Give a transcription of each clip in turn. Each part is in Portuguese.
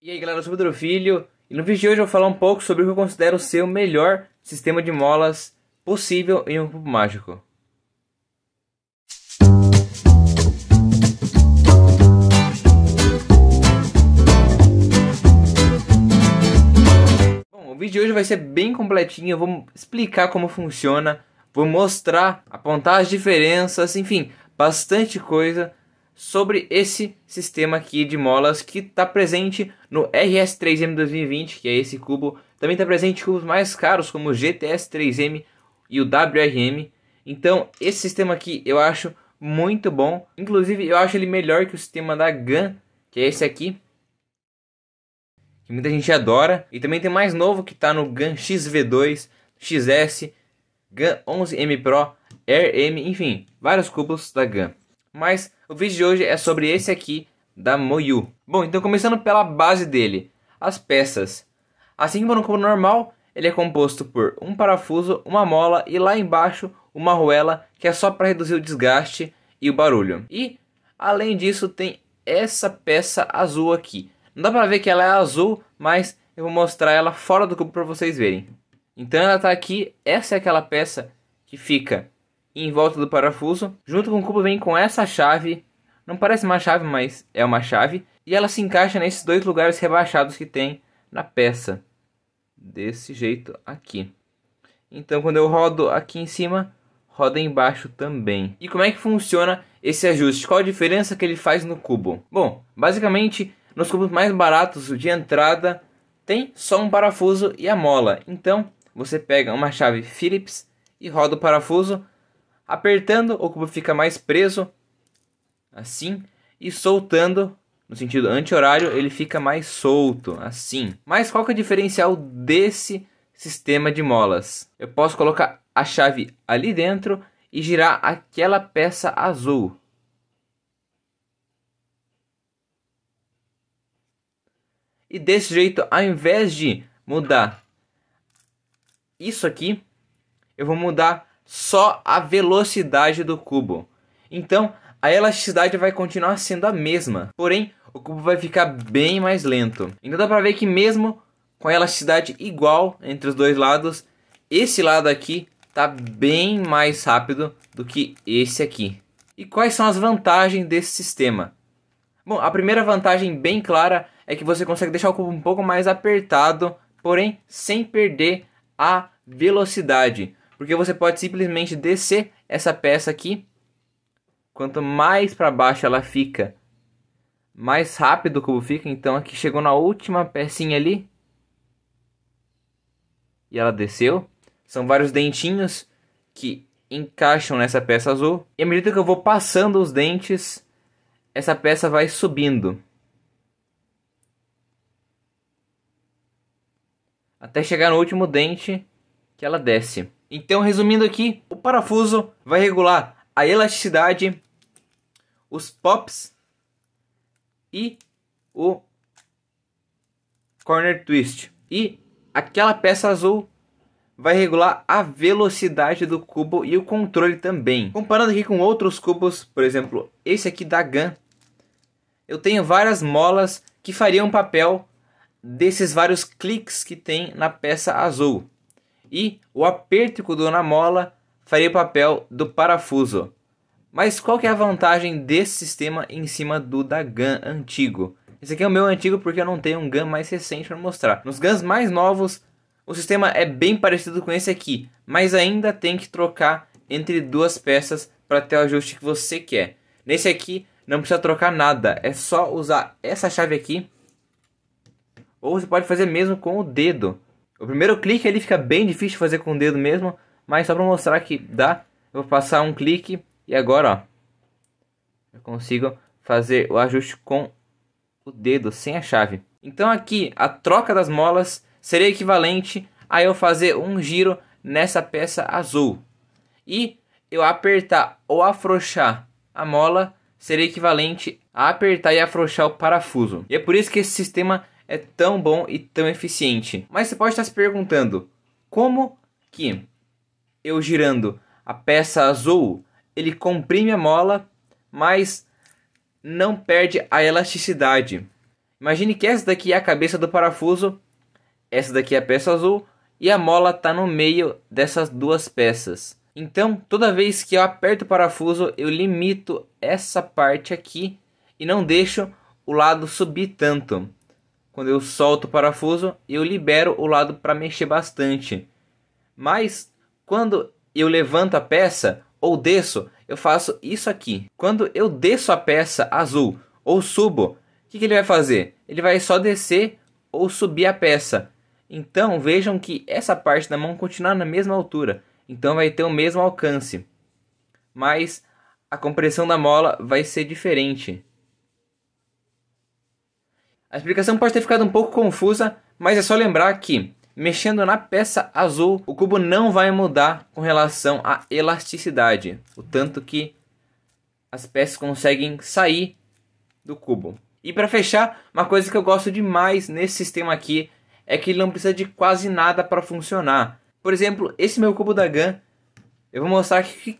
E aí galera, eu sou o Pedro Filho e no vídeo de hoje eu vou falar um pouco sobre o que eu considero ser o melhor sistema de molas possível em um cubo mágico. Bom, o vídeo de hoje vai ser bem completinho, eu vou explicar como funciona, vou mostrar, apontar as diferenças, enfim, bastante coisa sobre esse sistema aqui de molas que está presente no RS3M 2020, que é esse cubo. Também está presente cubos mais caros como o GTS3M e o WRM. Então esse sistema aqui eu acho muito bom. Inclusive eu acho ele melhor que o sistema da GAN, que é esse aqui. Que muita gente adora. E também tem mais novo que está no GAN XV2, XS, GAN 11M Pro, RM, enfim, vários cubos da GAN. Mas o vídeo de hoje é sobre esse aqui da Moyu. Bom, então começando pela base dele, as peças. Assim como no cubo normal, ele é composto por um parafuso, uma mola e lá embaixo uma arruela que é só para reduzir o desgaste e o barulho. E além disso tem essa peça azul aqui. Não dá para ver que ela é azul, mas eu vou mostrar ela fora do cubo para vocês verem. Então ela está aqui, essa é aquela peça que fica em volta do parafuso. Junto com o cubo vem com essa chave. Não parece uma chave, mas é uma chave. E ela se encaixa nesses dois lugares rebaixados que tem na peça. Desse jeito aqui. Então quando eu rodo aqui em cima, roda embaixo também. E como é que funciona esse ajuste? Qual a diferença que ele faz no cubo? Bom, basicamente nos cubos mais baratos de entrada tem só um parafuso e a mola. Então você pega uma chave Phillips e roda o parafuso Apertando, o cubo fica mais preso, assim, e soltando, no sentido anti-horário, ele fica mais solto, assim. Mas qual que é o diferencial desse sistema de molas? Eu posso colocar a chave ali dentro e girar aquela peça azul. E desse jeito, ao invés de mudar isso aqui, eu vou mudar só a velocidade do cubo. Então, a elasticidade vai continuar sendo a mesma, porém o cubo vai ficar bem mais lento. Então dá para ver que mesmo com a elasticidade igual entre os dois lados, esse lado aqui está bem mais rápido do que esse aqui. E quais são as vantagens desse sistema? Bom, a primeira vantagem bem clara é que você consegue deixar o cubo um pouco mais apertado, porém sem perder a velocidade. Porque você pode simplesmente descer essa peça aqui. Quanto mais para baixo ela fica, mais rápido o cubo fica. Então aqui chegou na última pecinha ali. E ela desceu. São vários dentinhos que encaixam nessa peça azul. E à medida que eu vou passando os dentes, essa peça vai subindo. Até chegar no último dente que ela desce. Então, resumindo aqui, o parafuso vai regular a elasticidade, os pops e o corner twist. E aquela peça azul vai regular a velocidade do cubo e o controle também. Comparando aqui com outros cubos, por exemplo, esse aqui da GAN, eu tenho várias molas que fariam papel desses vários cliques que tem na peça azul e o aperto dono na mola faria o papel do parafuso. Mas qual que é a vantagem desse sistema em cima do da GAN antigo? Esse aqui é o meu antigo porque eu não tenho um GAN mais recente para mostrar. Nos GANs mais novos, o sistema é bem parecido com esse aqui, mas ainda tem que trocar entre duas peças para ter o ajuste que você quer. Nesse aqui, não precisa trocar nada, é só usar essa chave aqui, ou você pode fazer mesmo com o dedo. O primeiro clique ele fica bem difícil de fazer com o dedo mesmo, mas só para mostrar que dá, eu vou passar um clique e agora, ó, eu consigo fazer o ajuste com o dedo sem a chave. Então aqui a troca das molas seria equivalente a eu fazer um giro nessa peça azul. E eu apertar ou afrouxar a mola seria equivalente a apertar e afrouxar o parafuso. E é por isso que esse sistema é tão bom e tão eficiente. Mas você pode estar se perguntando, como que eu girando a peça azul, ele comprime a mola, mas não perde a elasticidade. Imagine que essa daqui é a cabeça do parafuso, essa daqui é a peça azul e a mola está no meio dessas duas peças. Então, toda vez que eu aperto o parafuso, eu limito essa parte aqui e não deixo o lado subir tanto quando eu solto o parafuso, eu libero o lado para mexer bastante. Mas quando eu levanto a peça ou desço, eu faço isso aqui. Quando eu desço a peça azul ou subo, o que, que ele vai fazer? Ele vai só descer ou subir a peça. Então vejam que essa parte da mão continua na mesma altura, então vai ter o mesmo alcance. Mas a compressão da mola vai ser diferente. A explicação pode ter ficado um pouco confusa, mas é só lembrar que, mexendo na peça azul, o cubo não vai mudar com relação à elasticidade, o tanto que as peças conseguem sair do cubo. E para fechar, uma coisa que eu gosto demais nesse sistema aqui é que ele não precisa de quase nada para funcionar. Por exemplo, esse meu cubo da GAN, eu vou mostrar que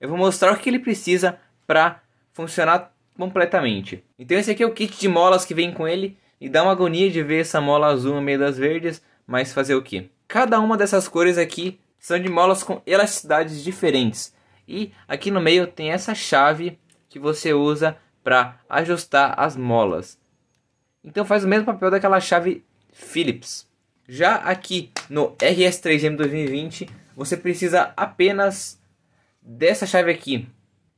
eu vou mostrar o que ele precisa para funcionar completamente. Então esse aqui é o kit de molas que vem com ele. E dá uma agonia de ver essa mola azul no meio das verdes, mas fazer o que? Cada uma dessas cores aqui são de molas com elasticidades diferentes. E aqui no meio tem essa chave que você usa para ajustar as molas. Então faz o mesmo papel daquela chave Phillips. Já aqui no RS3M 2020, você precisa apenas dessa chave aqui,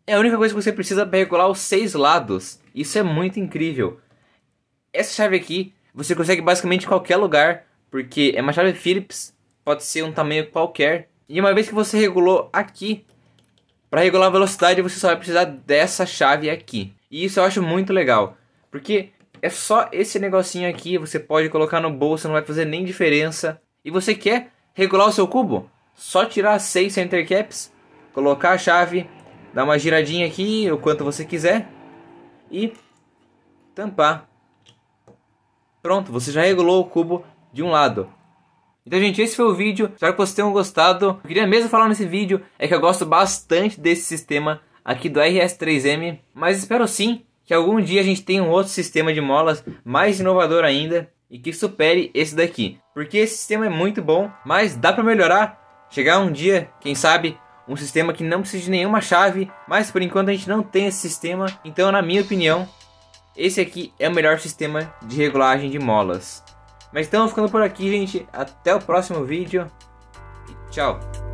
é a única coisa que você precisa para regular os seis lados. Isso é muito incrível. Essa chave aqui você consegue basicamente em qualquer lugar, porque é uma chave Phillips, pode ser um tamanho qualquer. E uma vez que você regulou aqui, para regular a velocidade você só vai precisar dessa chave aqui. E isso eu acho muito legal, porque é só esse negocinho aqui, você pode colocar no bolso, não vai fazer nem diferença. E você quer regular o seu cubo? Só tirar seis center caps, colocar a chave dar uma giradinha aqui, o quanto você quiser, e tampar. Pronto, você já regulou o cubo de um lado. Então, gente, esse foi o vídeo. Espero que vocês tenham gostado. O que eu queria mesmo falar nesse vídeo é que eu gosto bastante desse sistema aqui do RS3M, mas espero sim que algum dia a gente tenha um outro sistema de molas mais inovador ainda e que supere esse daqui. Porque esse sistema é muito bom, mas dá para melhorar. Chegar um dia, quem sabe, um sistema que não precisa de nenhuma chave, mas por enquanto a gente não tem esse sistema, então na minha opinião, esse aqui é o melhor sistema de regulagem de molas. Mas então ficando por aqui, gente, até o próximo vídeo e tchau!